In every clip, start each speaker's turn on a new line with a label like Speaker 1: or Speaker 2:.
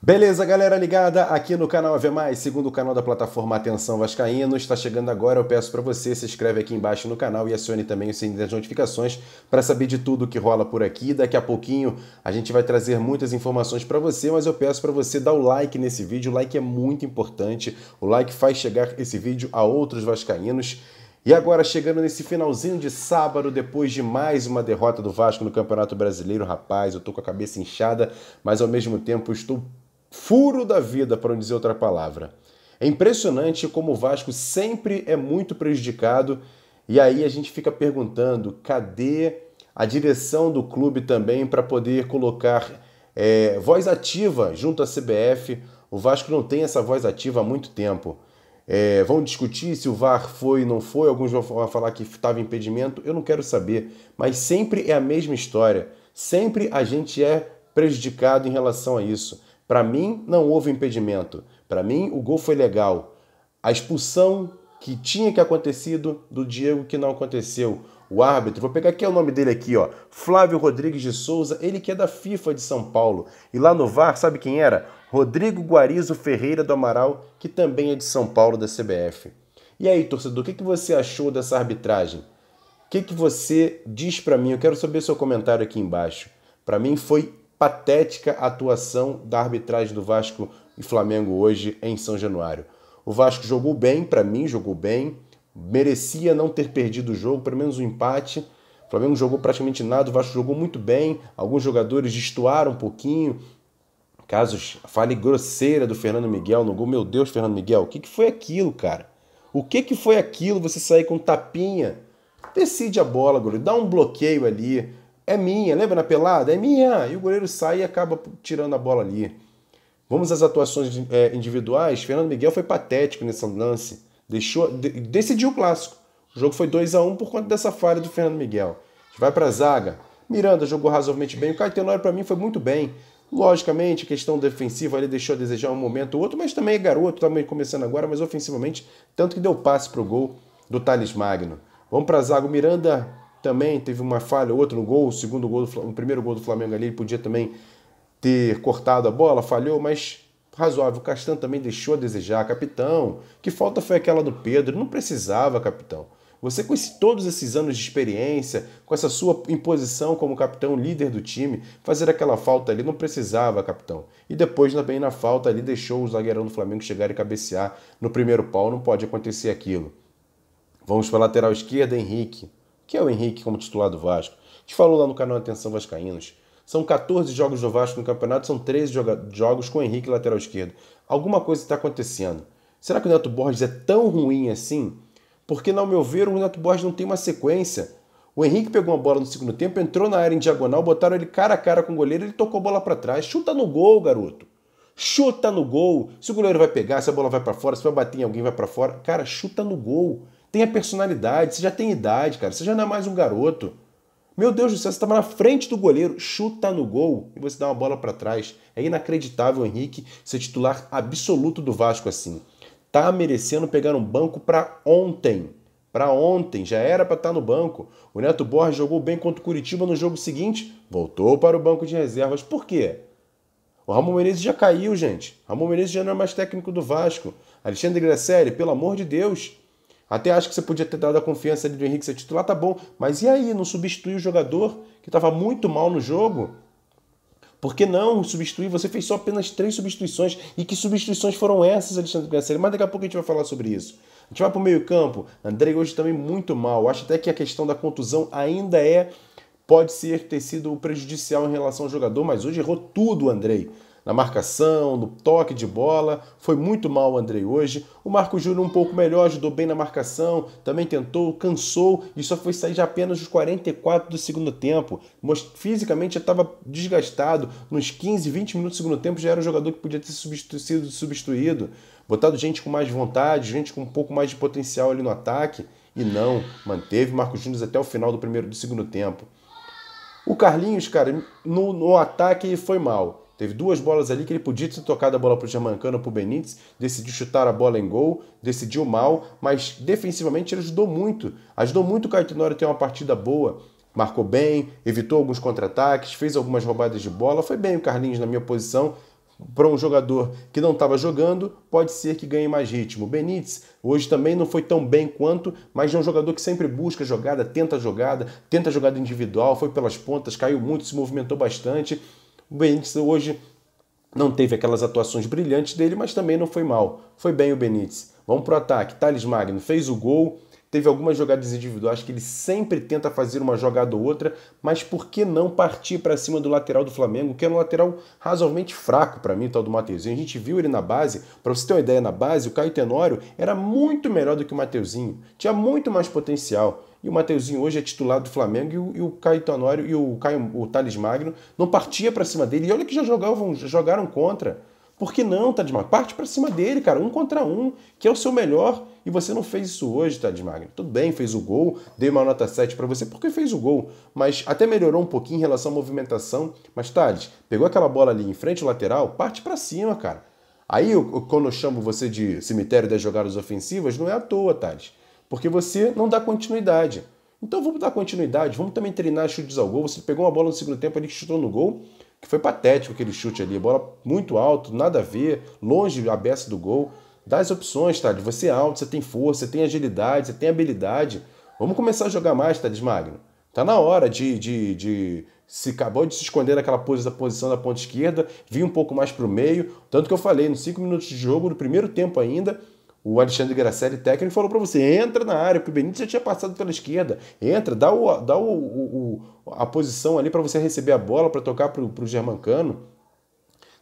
Speaker 1: Beleza, galera ligada aqui no canal AV Mais, segundo o canal da plataforma Atenção Vascaíno. Está chegando agora, eu peço para você se inscreve aqui embaixo no canal e acione também o sininho das notificações para saber de tudo que rola por aqui. Daqui a pouquinho a gente vai trazer muitas informações para você, mas eu peço para você dar o like nesse vídeo. O like é muito importante. O like faz chegar esse vídeo a outros vascaínos. E agora, chegando nesse finalzinho de sábado, depois de mais uma derrota do Vasco no Campeonato Brasileiro, rapaz, eu tô com a cabeça inchada, mas ao mesmo tempo estou furo da vida, para não dizer outra palavra. É impressionante como o Vasco sempre é muito prejudicado e aí a gente fica perguntando: cadê a direção do clube também para poder colocar é, voz ativa junto à CBF? O Vasco não tem essa voz ativa há muito tempo. É, vão discutir se o VAR foi ou não foi, alguns vão falar que estava impedimento, eu não quero saber, mas sempre é a mesma história, sempre a gente é prejudicado em relação a isso. Para mim, não houve impedimento. Para mim, o gol foi legal. A expulsão que tinha que acontecido do Diego que não aconteceu. O árbitro, vou pegar aqui o nome dele aqui, ó, Flávio Rodrigues de Souza, ele que é da FIFA de São Paulo. E lá no VAR, sabe quem era? Rodrigo Guarizo Ferreira do Amaral, que também é de São Paulo da CBF. E aí, torcedor, o que, que você achou dessa arbitragem? O que, que você diz para mim? Eu quero saber seu comentário aqui embaixo. Para mim foi patética atuação da arbitragem do Vasco e Flamengo hoje em São Januário. O Vasco jogou bem, para mim jogou bem, merecia não ter perdido o jogo, pelo menos um empate. O Flamengo jogou praticamente nada, o Vasco jogou muito bem, alguns jogadores destoaram um pouquinho. Casos, fale grosseira do Fernando Miguel no gol. Meu Deus, Fernando Miguel, o que, que foi aquilo, cara? O que, que foi aquilo você sair com tapinha? Decide a bola, goleiro, dá um bloqueio ali, é minha. Lembra na pelada? É minha. E o goleiro sai e acaba tirando a bola ali. Vamos às atuações é, individuais. Fernando Miguel foi patético nesse lance. Deixou, de, decidiu o clássico. O jogo foi 2 a 1 um por conta dessa falha do Fernando Miguel. Vai para a zaga. Miranda jogou razoavelmente bem. O Caio para mim, foi muito bem. Logicamente, a questão defensiva ali deixou a desejar um momento ou outro, mas também é garoto, também tá começando agora, mas ofensivamente, tanto que deu passe para o gol do Thales Magno. Vamos para a zaga. O Miranda também teve uma falha, outra no gol, o segundo gol, do, o primeiro gol do Flamengo ali, ele podia também ter cortado a bola, falhou, mas razoável. O Castan também deixou a desejar, capitão. Que falta foi aquela do Pedro? Não precisava, capitão. Você com esse, todos esses anos de experiência, com essa sua imposição como capitão líder do time, fazer aquela falta ali não precisava, capitão. E depois também na falta ali deixou o zagueirão do Flamengo chegar e cabecear no primeiro pau, não pode acontecer aquilo. Vamos para a lateral esquerda, Henrique que é o Henrique como titular do Vasco. Te falou lá no canal Atenção Vascaínos. São 14 jogos do Vasco no campeonato, são 13 jogos com o Henrique lateral esquerdo. Alguma coisa está acontecendo. Será que o Neto Borges é tão ruim assim? Porque, ao meu ver, o Neto Borges não tem uma sequência. O Henrique pegou uma bola no segundo tempo, entrou na área em diagonal, botaram ele cara a cara com o goleiro, ele tocou a bola para trás. Chuta no gol, garoto. Chuta no gol. Se o goleiro vai pegar, se a bola vai para fora, se vai bater em alguém, vai para fora. Cara, chuta no gol tenha personalidade, você já tem idade, cara, você já não é mais um garoto. Meu Deus do céu, você estava na frente do goleiro, chuta no gol e você dá uma bola para trás. É inacreditável, Henrique, ser titular absoluto do Vasco assim. Tá merecendo pegar um banco para ontem. Para ontem, já era para estar tá no banco. O Neto Borges jogou bem contra o Curitiba no jogo seguinte, voltou para o banco de reservas. Por quê? O Ramon Menezes já caiu, gente. Ramon Menezes já não é mais técnico do Vasco. Alexandre Grasselli, pelo amor de Deus, até acho que você podia ter dado a confiança ali do Henrique ser titular, tá bom. Mas e aí, não substituir o jogador que estava muito mal no jogo? Por que não substituir? Você fez só apenas três substituições. E que substituições foram essas, Alexandre Gancelli? Mas daqui a pouco a gente vai falar sobre isso. A gente vai para o meio-campo. Andrei hoje também muito mal. Acho até que a questão da contusão ainda é. Pode ser ter sido prejudicial em relação ao jogador, mas hoje errou tudo, Andrei na marcação, no toque de bola. Foi muito mal o Andrei hoje. O Marco Júnior um pouco melhor, ajudou bem na marcação, também tentou, cansou e só foi sair de apenas os 44 do segundo tempo. Fisicamente já estava desgastado. Nos 15, 20 minutos do segundo tempo já era um jogador que podia ter sido substituído. Botado gente com mais vontade, gente com um pouco mais de potencial ali no ataque. E não, manteve o Marco Júnior até o final do primeiro do segundo tempo. O Carlinhos, cara, no, no ataque foi mal Teve duas bolas ali que ele podia ter tocado a bola para o Germancano, para o Benítez, decidiu chutar a bola em gol, decidiu mal, mas defensivamente ele ajudou muito. Ajudou muito o Caetanório a ter uma partida boa. Marcou bem, evitou alguns contra-ataques, fez algumas roubadas de bola. Foi bem o Carlinhos na minha posição, para um jogador que não estava jogando, pode ser que ganhe mais ritmo. Benítez hoje também não foi tão bem quanto, mas é um jogador que sempre busca jogada, tenta jogada, tenta jogada individual, foi pelas pontas, caiu muito, se movimentou bastante. O Benítez hoje não teve aquelas atuações brilhantes dele, mas também não foi mal. Foi bem o Benítez. Vamos para o ataque. Thales Magno fez o gol, teve algumas jogadas individuais que ele sempre tenta fazer uma jogada ou outra, mas por que não partir para cima do lateral do Flamengo, que é um lateral razoavelmente fraco para mim, tal do Mateuzinho. A gente viu ele na base, para você ter uma ideia, na base, o Caio Tenório era muito melhor do que o Mateuzinho, tinha muito mais potencial. E o Mateuzinho hoje é titular do Flamengo e o, e o Caio e o Caio o Thales Magno não partia para cima dele. E olha que já jogavam, já jogaram contra. Por que não, Thales Magno? Parte para cima dele, cara, um contra um, que é o seu melhor, e você não fez isso hoje, Thales Magno. Tudo bem, fez o gol, dei uma nota 7 para você porque fez o gol, mas até melhorou um pouquinho em relação à movimentação. Mas, Thales, pegou aquela bola ali em frente, o lateral, parte para cima, cara. Aí, eu, quando eu chamo você de cemitério das jogadas ofensivas, não é à toa, Thales porque você não dá continuidade. Então vamos dar continuidade, vamos também treinar chutes ao gol. Você pegou uma bola no segundo tempo ali que chutou no gol, que foi patético aquele chute ali, bola muito alto, nada a ver, longe a beça do gol. Dá as opções, Thales. Você é alto, você tem força, você tem agilidade, você tem habilidade. Vamos começar a jogar mais, Thales Magno. Tá na hora de, de, de se acabou de se esconder naquela posição da ponta esquerda, vir um pouco mais para o meio. Tanto que eu falei, nos cinco minutos de jogo, no primeiro tempo ainda, o Alexandre Gracelli, técnico, falou para você: entra na área, porque o Benítez já tinha passado pela esquerda. Entra, dá, o, dá o, o, a posição ali para você receber a bola, para tocar para o Germancano.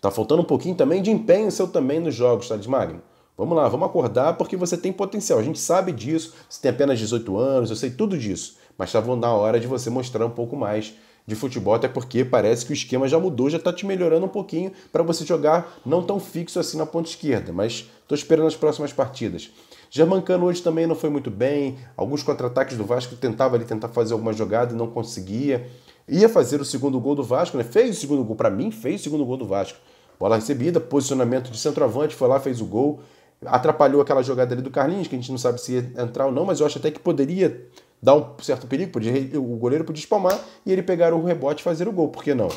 Speaker 1: Tá faltando um pouquinho também de empenho seu também nos jogos, Thales tá, Magno. Vamos lá, vamos acordar porque você tem potencial. A gente sabe disso, você tem apenas 18 anos, eu sei tudo disso. Mas estava tá na hora de você mostrar um pouco mais de futebol, até porque parece que o esquema já mudou, já está te melhorando um pouquinho para você jogar não tão fixo assim na ponta esquerda, mas estou esperando as próximas partidas. Germancano hoje também não foi muito bem, alguns contra-ataques do Vasco tentava ali tentar fazer alguma jogada e não conseguia. Ia fazer o segundo gol do Vasco, né? Fez o segundo gol para mim, fez o segundo gol do Vasco. Bola recebida, posicionamento de centroavante, foi lá, fez o gol. Atrapalhou aquela jogada ali do Carlinhos, que a gente não sabe se ia entrar ou não, mas eu acho até que poderia dá um certo perigo, podia, o goleiro podia espalmar e ele pegar o rebote e fazer o gol, por que não?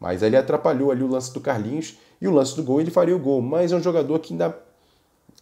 Speaker 1: Mas ele atrapalhou ali o lance do Carlinhos e o lance do gol ele faria o gol, mas é um jogador que ainda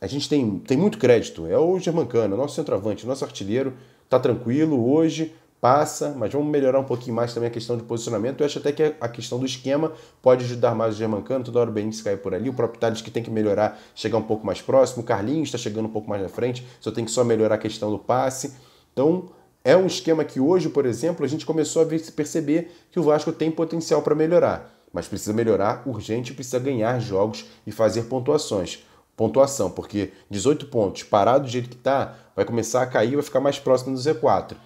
Speaker 1: a gente tem, tem muito crédito, é o Germancano, nosso centroavante, nosso artilheiro, tá tranquilo hoje, passa, mas vamos melhorar um pouquinho mais também a questão de posicionamento. Eu acho até que a questão do esquema pode ajudar mais o Germancano, toda hora o Benítez cai por ali, o próprio Tales que tem que melhorar, chegar um pouco mais próximo, o Carlinhos está chegando um pouco mais na frente, só tem que só melhorar a questão do passe. Então, é um esquema que hoje, por exemplo, a gente começou a perceber que o Vasco tem potencial para melhorar, mas precisa melhorar urgente, precisa ganhar jogos e fazer pontuações. Pontuação, porque 18 pontos parado do jeito que está, vai começar a cair, vai ficar mais próximo do Z4.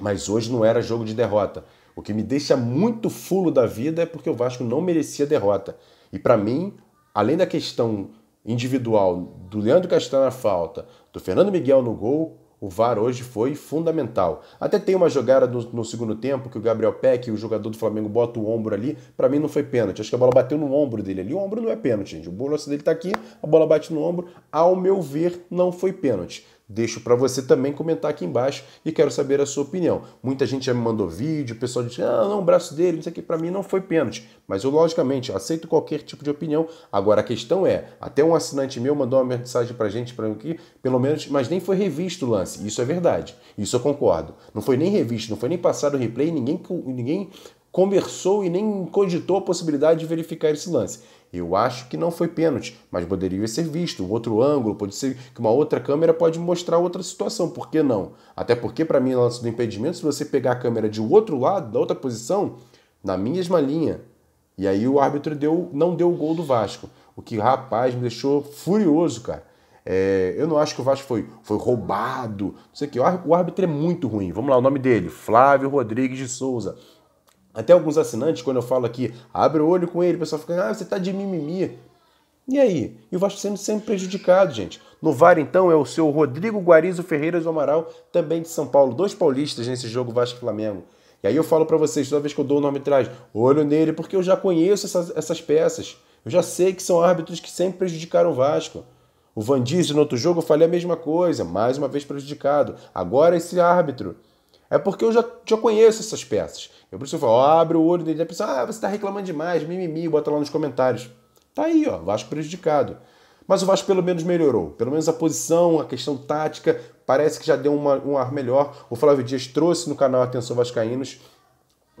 Speaker 1: Mas hoje não era jogo de derrota. O que me deixa muito fulo da vida é porque o Vasco não merecia derrota. E para mim, além da questão individual do Leandro Castanho na falta, do Fernando Miguel no gol, o VAR hoje foi fundamental. Até tem uma jogada no, no segundo tempo que o Gabriel Peck, o jogador do Flamengo, bota o ombro ali. Para mim não foi pênalti. Acho que a bola bateu no ombro dele ali. O ombro não é pênalti, gente. O bolso dele tá aqui, a bola bate no ombro. Ao meu ver, não foi pênalti. Deixo para você também comentar aqui embaixo e quero saber a sua opinião. Muita gente já me mandou vídeo, o pessoal diz: ah, não, o braço dele, isso aqui para mim não foi pênalti. Mas eu, logicamente, aceito qualquer tipo de opinião. Agora a questão é: até um assinante meu mandou uma mensagem para gente, para aqui, pelo menos, mas nem foi revisto o lance. Isso é verdade. Isso eu concordo. Não foi nem revisto, não foi nem passado o replay, ninguém, ninguém conversou e nem cogitou a possibilidade de verificar esse lance. Eu acho que não foi pênalti, mas poderia ser visto, um outro ângulo, pode ser que uma outra câmera pode mostrar outra situação, por que não? Até porque, para mim, o lance do impedimento, se você pegar a câmera de outro lado, da outra posição, na mesma linha, e aí o árbitro deu, não deu o gol do Vasco, o que, rapaz, me deixou furioso, cara. É, eu não acho que o Vasco foi, foi roubado, não sei o que. O árbitro é muito ruim. Vamos lá, o nome dele: Flávio Rodrigues de Souza. Até alguns assinantes, quando eu falo aqui, abre o olho com ele, o pessoal fica, ah, você tá de mimimi. E aí? E o Vasco sendo sempre prejudicado, gente. No VAR, então, é o seu Rodrigo Guarizo Ferreira do Amaral, também de São Paulo. Dois paulistas nesse jogo Vasco-Flamengo. E aí eu falo para vocês, toda vez que eu dou o nome atrás, olho nele, porque eu já conheço essas, essas peças. Eu já sei que são árbitros que sempre prejudicaram o Vasco. O Van Dizio, no outro jogo, eu falei a mesma coisa, mais uma vez prejudicado. Agora esse árbitro é porque eu já, já conheço essas peças. Eu preciso falar, abre o olho dele, a pessoa, ah, você está reclamando demais, mimimi, bota lá nos comentários. Tá aí, ó, Vasco prejudicado. Mas o Vasco pelo menos melhorou. Pelo menos a posição, a questão tática, parece que já deu uma, um ar melhor. O Flávio Dias trouxe no canal Atenção Vascaínos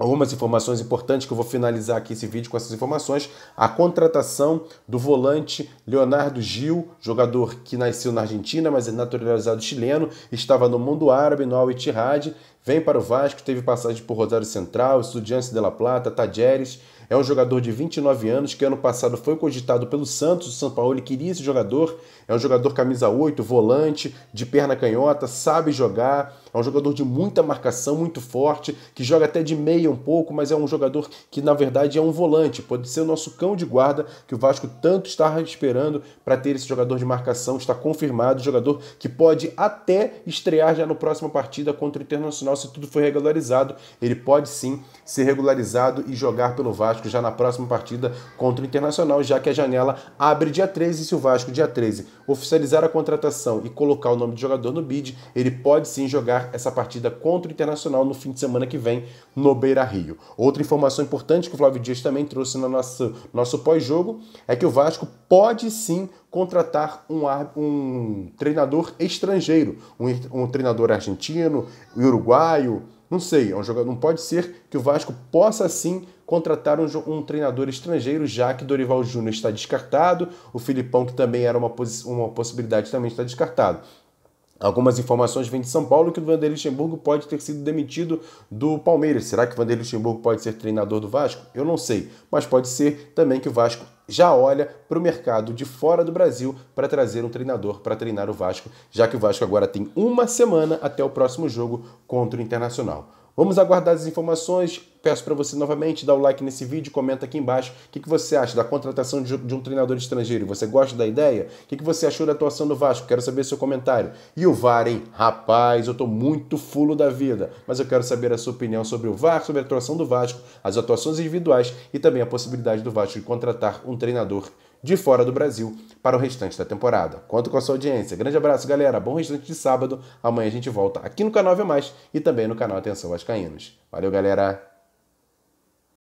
Speaker 1: algumas informações importantes que eu vou finalizar aqui esse vídeo com essas informações. A contratação do volante Leonardo Gil, jogador que nasceu na Argentina, mas é naturalizado chileno, estava no mundo árabe, no Al-Ittihad, vem para o Vasco, teve passagem por Rosário Central, Estudiantes de La Plata, Tajeres é um jogador de 29 anos que ano passado foi cogitado pelo Santos, o São Paulo ele queria esse jogador. É um jogador camisa 8, volante, de perna canhota, sabe jogar. É um jogador de muita marcação, muito forte, que joga até de meia um pouco, mas é um jogador que na verdade é um volante. Pode ser o nosso cão de guarda que o Vasco tanto está esperando para ter esse jogador de marcação. Está confirmado, jogador que pode até estrear já no próximo partida contra o Internacional se tudo for regularizado. Ele pode sim ser regularizado e jogar pelo Vasco Vasco já na próxima partida contra o Internacional, já que a janela abre dia 13. Se o Vasco, dia 13, oficializar a contratação e colocar o nome do jogador no bid, ele pode sim jogar essa partida contra o Internacional no fim de semana que vem no Beira Rio. Outra informação importante que o Flávio Dias também trouxe no nosso, nosso pós-jogo é que o Vasco pode sim contratar um, um treinador estrangeiro, um, um treinador argentino, uruguaio, não sei, é um jogador, não pode ser que o Vasco possa sim contratar um, um treinador estrangeiro, já que Dorival Júnior está descartado, o Filipão, que também era uma, uma possibilidade, também está descartado. Algumas informações vêm de São Paulo que o Vanderlei Luxemburgo pode ter sido demitido do Palmeiras. Será que o Vanderlei Luxemburgo pode ser treinador do Vasco? Eu não sei, mas pode ser também que o Vasco já olha para o mercado de fora do Brasil para trazer um treinador para treinar o Vasco, já que o Vasco agora tem uma semana até o próximo jogo contra o Internacional. Vamos aguardar as informações. Peço para você novamente dar o like nesse vídeo, comenta aqui embaixo o que, que você acha da contratação de, de um treinador estrangeiro. Você gosta da ideia? O que, que você achou da atuação do Vasco? Quero saber seu comentário. E o VAR, hein? Rapaz, eu estou muito fulo da vida, mas eu quero saber a sua opinião sobre o VAR, sobre a atuação do Vasco, as atuações individuais e também a possibilidade do Vasco de contratar um treinador de fora do Brasil para o restante da temporada. Conto com a sua audiência. Grande abraço, galera. Bom restante de sábado. Amanhã a gente volta aqui no canal Vê Mais e também no canal Atenção Vascaínos. Valeu, galera!